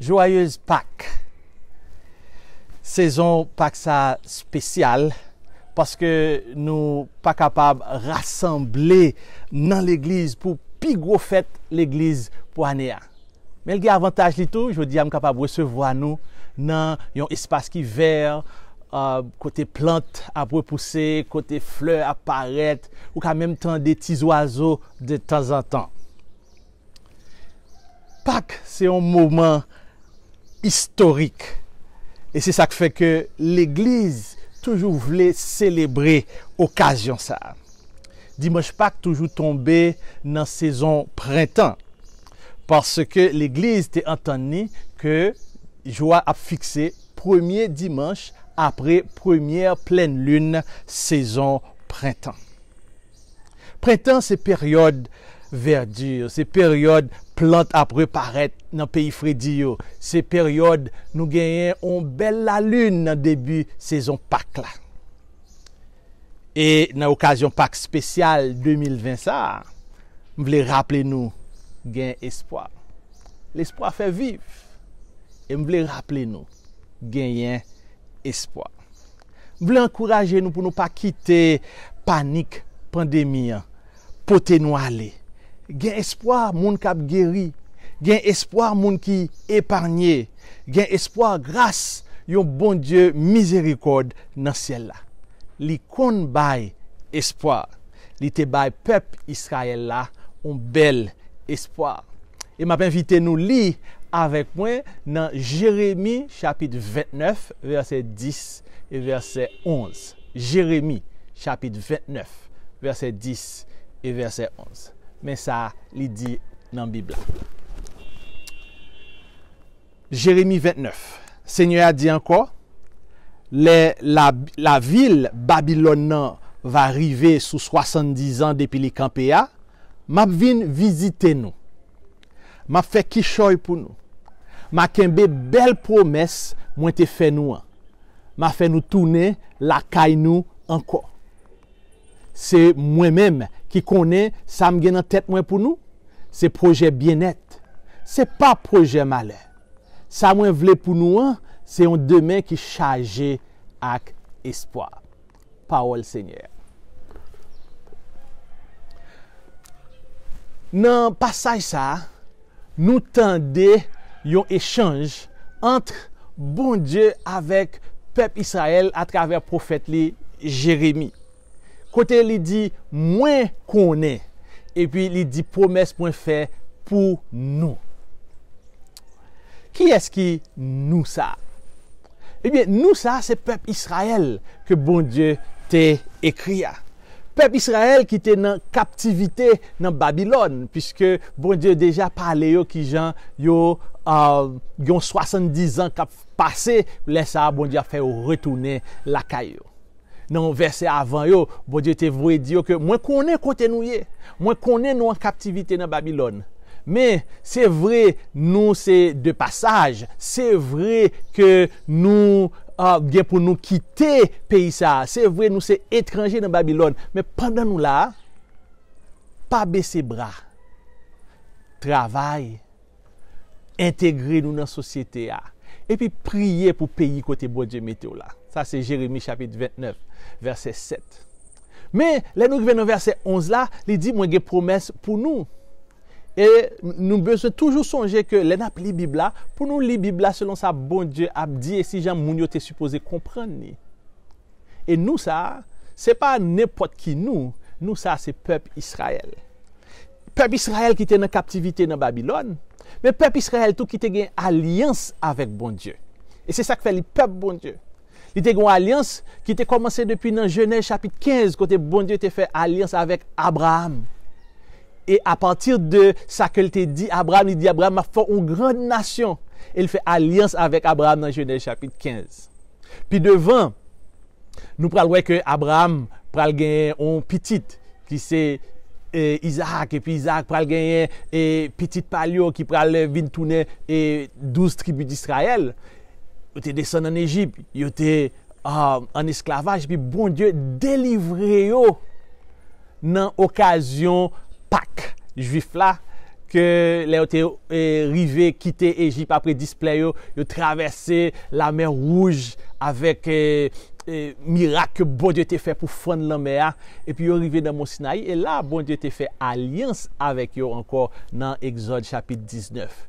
Joyeuse Pâques. Saison Pâques spéciale parce que nous pas capable rassembler dans l'église pour plus fête l'église pour année. Mais le y a avantage li tout, je dis capable recevoir nous dans un espace qui vert euh, côté plantes à repousser, côté fleurs à ou quand même temps des petits oiseaux de temps en temps. Pâques c'est un moment historique. Et c'est ça qui fait que l'Église toujours voulait célébrer occasion ça. Dimanche Pâques toujours tombé dans la saison printemps. Parce que l'Église était entendu que joie a fixé premier dimanche après première pleine lune, saison printemps. Printemps, c'est période verdiyo, se peryode plant ap reparet nan peyi frediyo se peryode nou genyen on bel la lun nan debi sezon pak la e nan okasyon pak spesyal 2021 mwen vle rappele nou genyen espoi l'espoi fè viv mwen vle rappele nou genyen espoi mwen vle ankoraje nou pou nou pa kite panik pandemi potenou ale gen espoir moun cap guéri, gen espoir moun qui épargné, gen espoir grâce yon bon Dieu miséricorde dans ciel là. Li kon bay espoir. Li te bay peuple Israël là un bel espoir. Et m'a invité nous lire avec moi dans Jérémie chapitre 29 verset 10 et verset 11. Jérémie chapitre 29 verset 10 et verset 11 ça ça, dit dans la Bible Jérémie 29, Seigneur a dit encore, la, la ville Babylon va arriver sous 70 ans depuis li kampe ya, map nous vizite nou. Map fe kishoy pou pour nous kenbe bel promes mwen te fe nou nous tourner la caille encore c'est moi-même qui connais ça me en tête pour nous. C'est projet bien-être. C'est pas projet malheur. Ça moi voulais pour nous, hein, c'est un demain qui chargé avec espoir. Parole Seigneur. Dans passage, ça nous tende un échange entre bon le peuple Israël à travers le prophète Jérémie. Côté, il dit moins qu'on est. Et puis, il dit promesse point fait pour nous. Qui est-ce qui nous ça? Eh bien, nous ça, c'est peuple Israël que bon Dieu t'a écrit. Peuple Israël qui était dans captivité dans Babylone, puisque bon Dieu déjà parlé aux gens, yo euh, ont 70 ans qui passé, laisse ça, bon Dieu a fait retourner la caille. nan versè avan yo, bo Diyo te vwè diyo ke mwen konè kote nou ye, mwen konè nou an kaptivite nan Babylon, men se vwè nou se de passage, se vwè ke nou gen pou nou kite peyi sa, se vwè nou se etranje nan Babylon, men pandan nou la, pa ah. bese bra, travay, entegre nou nan sosyete ya, epi priye pou peyi kote bo Diyo mete ou la, Ça, c'est Jérémie chapitre 29, verset 7. Mais, là, nous revenons verset 11 là, il dit, moi, j'ai promesse pour nous. Et nous devons toujours songer que les n'a la Bible pour nous lire Bible selon sa bon Dieu a dit et si nous, nous supposé comprendre. Et nous ça, n'est pas n'importe qui nous, nous ça c'est peuple Israël. Peuple Israël qui était en captivité dans Babylone, mais peuple Israël tout qui était en alliance avec bon Dieu. Et c'est ça qui fait le peuple bon Dieu. Il était une alliance qui a commencé depuis dans Genèse chapitre 15, quand bon Dieu a fait alliance avec Abraham. Et à partir de ça que a dit Abraham, dit Abraham a fait une grande nation. Il fait alliance avec Abraham dans Genèse chapitre 15. Puis devant, nous parlons que Abraham a gagner un petit qui c'est eh, Isaac et puis Isaac a gagner et eh, petite palio qui pral vin et 12 eh, tribus d'Israël yo te descendu en Égypte, yo te ah, en esclavage, puis bon Dieu délivré, yo nan okasyon pak juif là que le yo te eh, rive après après apre vous la mer rouge avec miracle, eh, eh, miracle que bon Dieu a fait pour fondre la mer, et puis yo arrivé dans mon Sinaï, et là, bon Dieu a fait alliance avec yo encore dans Exode chapitre 19.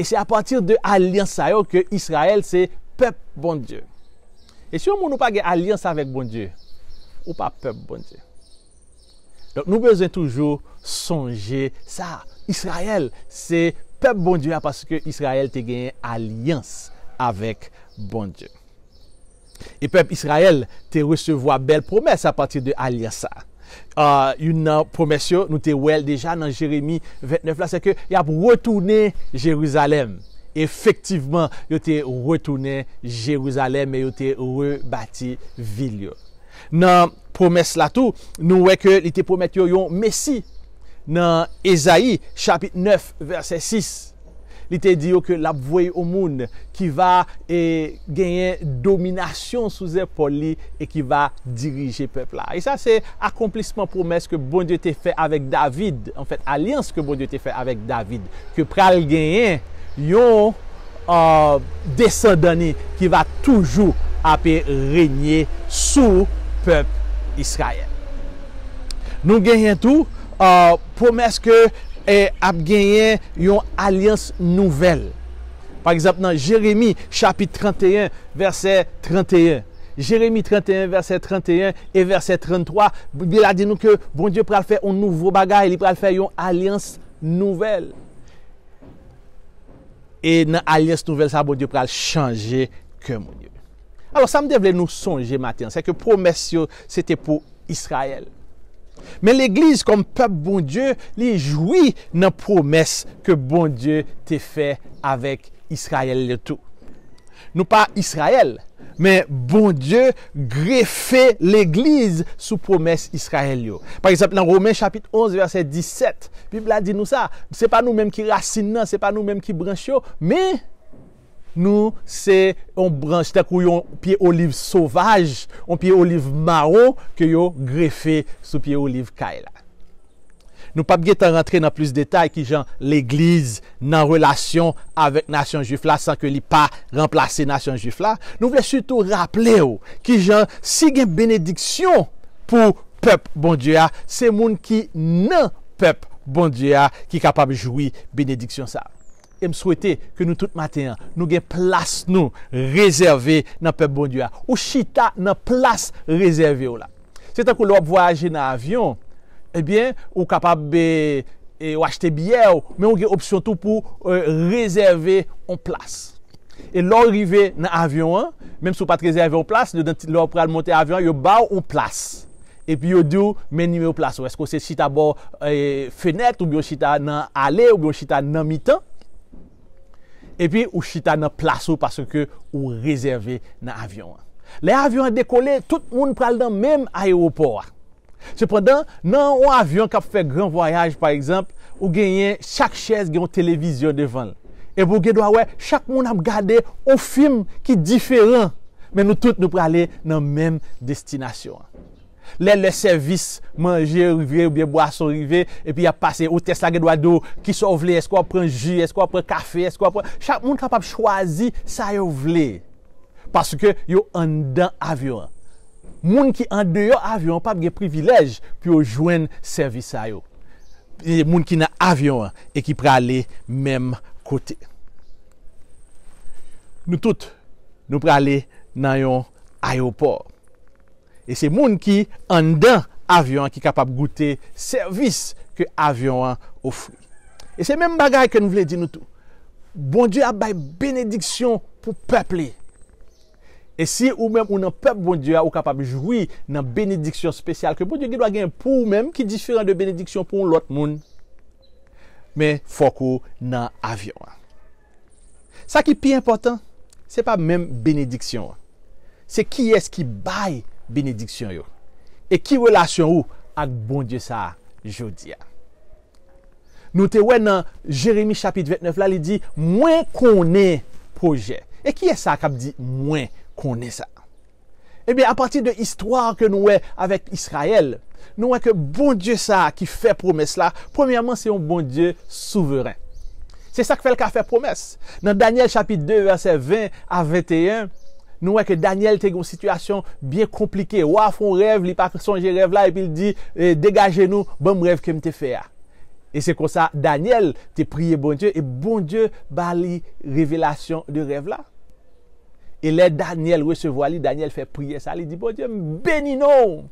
Et c'est à partir de alliance que Israël c'est peuple bon Dieu. Et si on n'a pas alliance avec bon Dieu, ou pas peuple bon Dieu. Donc nous besoin toujours songer ça. Israël, c'est peuple bon Dieu parce que Israël a gagné alliance avec bon Dieu. Et peuple Israël reçu recevoir belle promesse à partir de alliance euh, une euh, promesse euh, nous nous déjà te wel Jérémie 29 là, qu'il que retourné a Jérusalem effectivement, il te retourné retourné Jérusalem et il rebati rebâti la promesse là la promesse, nous voyons voyons que te promet yon Messie dans Esaïe, chapitre 9 verset 6. Il te dit que ke la au monde, moun va e, gagner domination sous sou et li e diriger va peuple. Et ça, c'est se de promesse que bon Dieu te fait avec David, en fait, alliance que bon Dieu te fait avec David, Que pral genyen yon uh, qui qui va toujours régner régner sous peuple Israël Nous gagnons tout uh, que que et a gagné une alliance nouvelle. Par exemple dans Jérémie, chapitre 31 verset 31. Jérémie 31, verset 31 et verset 33, il a dit nous que bon Dieu pourrait faire un nouveau bagage, il pourrait faire une alliance nouvelle. Et dans alliance nouvelle, ça, bon Dieu pral changer que mon Dieu. Alors, ça me devait nous songer matin, c'est que promesse, c'était pour Israël. Mais l'Église comme peuple bon Dieu, jouit dans la promesse que bon Dieu t'a fait avec Israël le tout. Non pas Israël, mais bon Dieu greffait l'Église sous promesse promesse Par exemple dans Romains chapitre 11 verset 17, Bible di dit ça. Ce n'est pas nous-mêmes qui nan, ce n'est pas nous-mêmes qui branchons, mais... nou se on branj tak ou yon pie oliv sovaj, yon pie oliv maro, ke yo grefe sou pie oliv kaila. Nou pap ge tan rentre nan plus detay ki jan l'egliz nan relasyon avèk nasyon jif la san ke li pa remplase nasyon jif la, nou ve sütou rapple yo ki jan si gen benediksyon pou pep bondye a, se moun ki nan pep bondye a ki kapab jwi benediksyon sa. E m souwete ke nou tout maten an, nou gen plas nou rezerve nan pep bondi an. Ou chita nan plas rezerve ou la. Se tan kou lop voyaje nan avyon, ebyen, ou kapab be, e, ou achete biye ou, men ou gen opsyon tou pou e, rezerve ou plas. E lor rive nan avyon an, menm sou pat rezerve ou plas, lor pral monte avyon yo ba ou plas. E pi yo dou menye ou plas. Ou esko se chita bo e, fenet, ou biyo chita nan ale, ou biyo chita nan mitan, epi ou chita nan plaso pason ke ou rezerve nan avyon. Le avyon dekole, tout moun pral nan menm aéropor. Sepredan, nan ou avyon kap fèk gran voyaj par exemple, ou genye chak chèz genye televizyon devan. Ebo genye dwa we, chak moun ap gade ou film ki diferan, men nou tout nou pral nan menm destinasyon. Lè lè servis manje, rive, biye boas, rive E pi ya pase ou tesla ge doa do Ki so vle, esko apren ju, esko apren kafe, esko apren Cha moun kapap chwazi sa yo vle Paske yo andan avyon Moun ki ande yo avyon, papge privilej Pi yo jwen servis sa yo Moun ki nan avyon, e ki prale menm kote Nou tout, nou prale nan yon ayopor E se moun ki an dan avyon ki kapab goute servis ke avyon an ou fwi. E se men bagay ke nou vle di nou tou. Bon Diyo a bay benediksyon pou peple. E si ou men ou nan pep Bon Diyo ou kapab joui nan benediksyon spesyal ke Bon Diyo ki do a gen pou ou men ki diferan de benediksyon pou ou lot moun. Men foko nan avyon an. Sa ki pi important, se pa men benediksyon an. Se ki es ki bay bénédiction yo. qui relation relation ou ak bon dieu ça jodi nous Nou te wè nan Jérémie chapitre 29 moins qu'on di mwen et qui est ça e dit moins qu'on mwen ça Eh bien à partir de l'histoire que nous est avec israël nous que que bon dieu ça qui fait promesse là premièrement c'est un bon dieu souverain c'est ça que fait fait faire promesse. Dans Daniel chapitre 2 verset 20 à 21, nous voyons que Daniel était une situation bien compliquée. fait un rêve, il pas songé rêve là, et puis il dit, eh, dégagez-nous, bon rêve que me fait. Et c'est comme ça, Daniel a prié bon Dieu, et bon Dieu bali révélation de rêve là. Et là, Daniel recevoir Daniel fait prier ça, il dit, bon Dieu, bénis nous.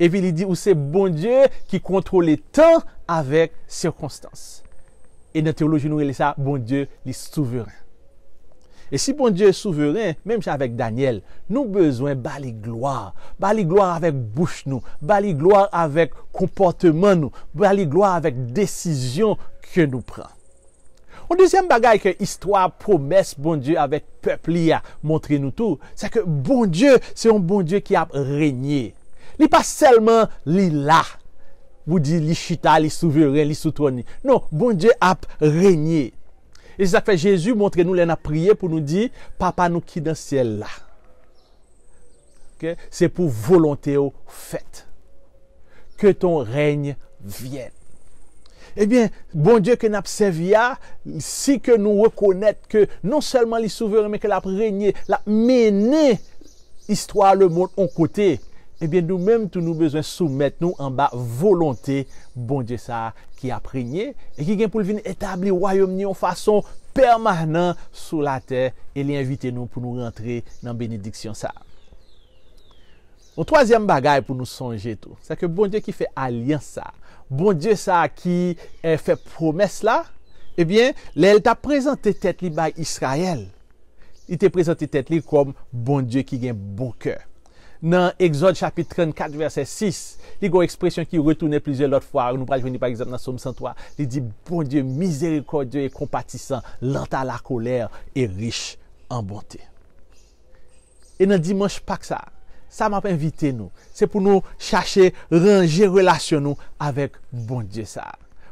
Et puis il dit, ou c'est bon Dieu qui contrôle le temps avec circonstances. Et dans la théologie nous dit ça, bon Dieu, il est souverain. Et si bon Dieu est souverain, même avec Daniel, nous besoin la gloire. Bali gloire avec bouche nous. Bali gloire avec comportement nous. gloire avec décision que nous prenons. Un deuxième bagage que l'histoire promesse, bon Dieu, avec le a montre nous tout, c'est que bon Dieu, c'est un bon Dieu qui a régné. n'est pas seulement li là, vous dit li chita, souverain, souverain, li Non, bon Dieu a régné. Et ça fait Jésus montre nous a prier pour nous dire, papa nous qui dans ciel là. C'est pour volonté au fait. Que ton règne vienne. Eh bien, bon Dieu que servi à si que nous que que non seulement les souverains, mais que la renyen, la mené l'histoire le monde en côté. Ebyen nou menm tou nou bezwen soumet nou an ba volonté Bon Dje Saha ki aprenye E ki gen pou li vin etabli woyom ni ou fason permanant sou la ter E li invite nou pou nou rentre nan benediksyon sa O toazyem bagay pou nou sonje tou Sa ke Bon Dje ki fe alian sa Bon Dje Saha ki eh, fe promes la Ebyen le el ta prezante tet li ba Yisrael Il te prezante tet li kom Bon Dje ki gen bon keur Dans Exode chapitre 34 verset 6, une expression qui retournait plusieurs qui fois, nous pas par exemple le Somme 103, il dit « bon Dieu, miséricordieux et compatissant, lent à la colère et riche en bonté. Et le dimanche pas que ça ça m'a invité, nous. C'est pour nous chercher, ranger relationner avec bon Dieu ça.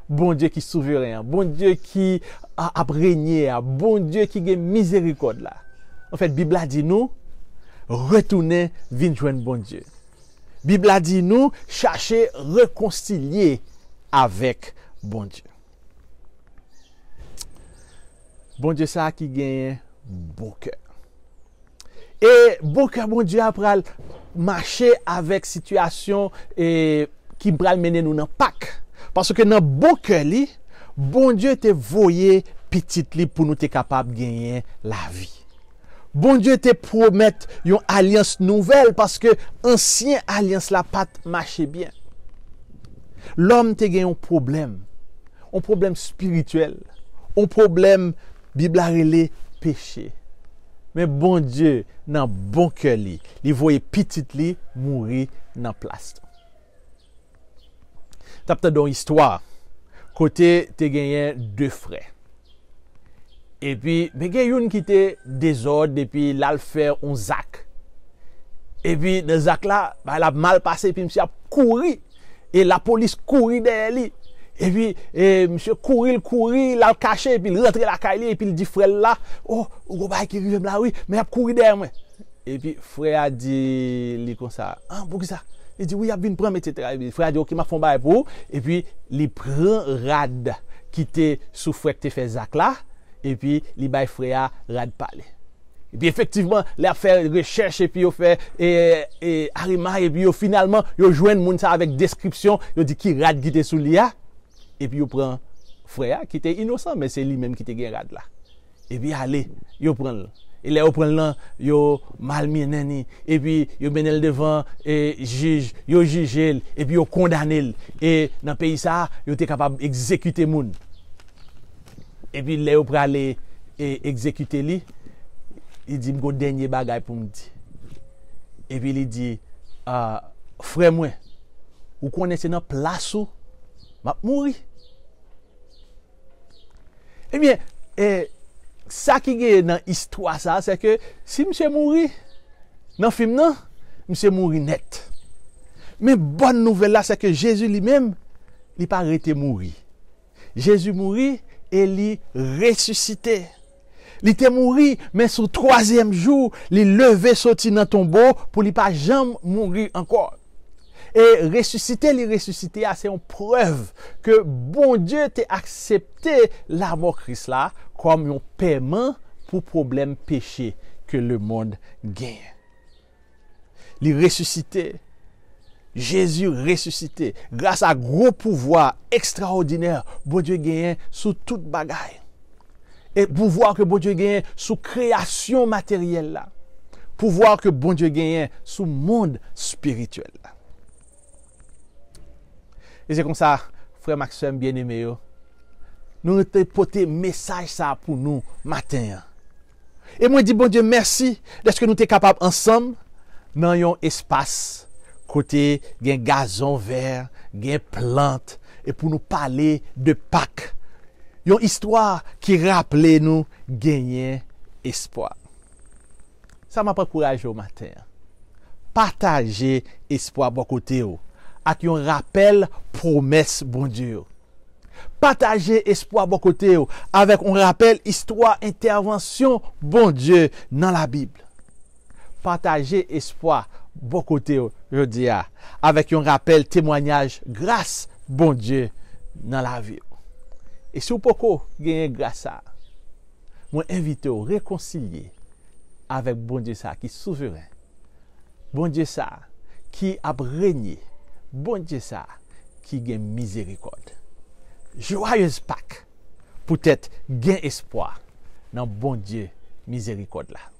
Bon Dieu qui souverain, bon Dieu qui a à bon Dieu qui est miséricorde là. En fait, Bible Bibla dit nous retourner, venir joindre bon Dieu. Bible a dit nous, chercher réconcilier avec bon Dieu. Bon Dieu ça qui gagne bon cœur. Et bon cœur bon Dieu après marcher avec situation et qui pral mener nous dans Pâques. Parce que dans bon cœur bon Dieu te voyé petit li pour nous capables capable gagner la vie. Bon Dieu te promet une alliance nouvelle parce que l'ancienne alliance la pas marchait bien. L'homme te gagne un problème, un problème spirituel, un problème Bible le péché. Mais bon Dieu nan bon cœur il voit petit pitit mourir dans nan place. Tapte dans l'histoire, côté te gagné deux frères. E pi, beke youn ki te dezod, e pi lal fer on Zak. E pi, de Zak la, ba el ap mal pase, e pi msye ap kouri. E la polis kouri deye li. E pi, e, msye kouri l kouri, l al kache, e pi l rentre l akay li, e pi l di frel la. Oh, ou go bay ki rivem la, oui, me ap kouri deye mwen. E pi, frel a di li kon sa, an, ah, bou ki sa? E di, oui, ap vin pran, me tete la. E pi, frel a di, ou ki ma fon bay pou, e pi, li pran rad, ki te soufret te fe Zak la. et puis li bay frère rad parler et puis effectivement fait une recherche et puis a fait et, et arima et puis finalement finalement yo joine moun ça avec description yo dit qui rad guité sous lia et puis yo prend frère qui était innocent mais c'est lui même qui était gain rad là et puis allez yo prend et là, prend pris, yo mal Et puis, yo mené devant et juge, yo jugé, et puis yo condamné. Et dans le pays, ça, yo était capable d'exécuter les gens. evi Leo prale e, ekzekyte li, i di mgo denye bagay pou mdi. Evi li di, fremwe, ou konese nan plasu, map mouri. Emyen, e, sa ki ge nan istwa sa, se ke si mse mouri, nan film nan, mse mouri net. Men bon nouvel la, se ke Jezu li men, li parete mouri. Jezu mouri, Il lui ressuscité. Il était mais sur troisième jour, il levé sorti d'un tombeau pour ne pas jamais mourir encore. Et ressuscité, il ressuscité, ah, c'est une preuve que bon Dieu t'a accepté la Christ là comme un paiement pour problèmes péché que le monde gagne. Il ressuscité. Jésus ressuscité, grâce à gros pouvoir extraordinaire, bon Dieu gagne sous toute bagaille. Et pouvoir que bon Dieu gagne sous création matérielle là. Pouvoir que bon Dieu gagne sous monde spirituel Et c'est comme ça, frère Maxime bien-aimé, nous avons porté message ça pour nous matin. Hein. Et moi, je dis bon Dieu merci de ce que nous sommes capables ensemble dans un espace Côté gen gazon vert gen plante et pour nous parler de pâques Yon histoire qui rappele nous genyen espoir. Ça ma encouragé au matin. Partager espoir bon bo kote ou. Ak rappel promesse. bon Dieu. Partager espoir bo kote ou. rappel histoire intervention bon Dieu dans la Bible. Partager espoir. Boko te yo jodia avèk yon rapèl tèmwanyaj grâs bon Dje ah, nan bon la viyo. E sou poko genye grâs sa, mwen evite yo rekonsilye avèk bon Dje sa ki souveren. Bon Dje sa ki ap renyi, bon Dje sa ki gen mizerikod. Jouayouz pak pou tèt gen espoi nan bon Dje mizerikod la.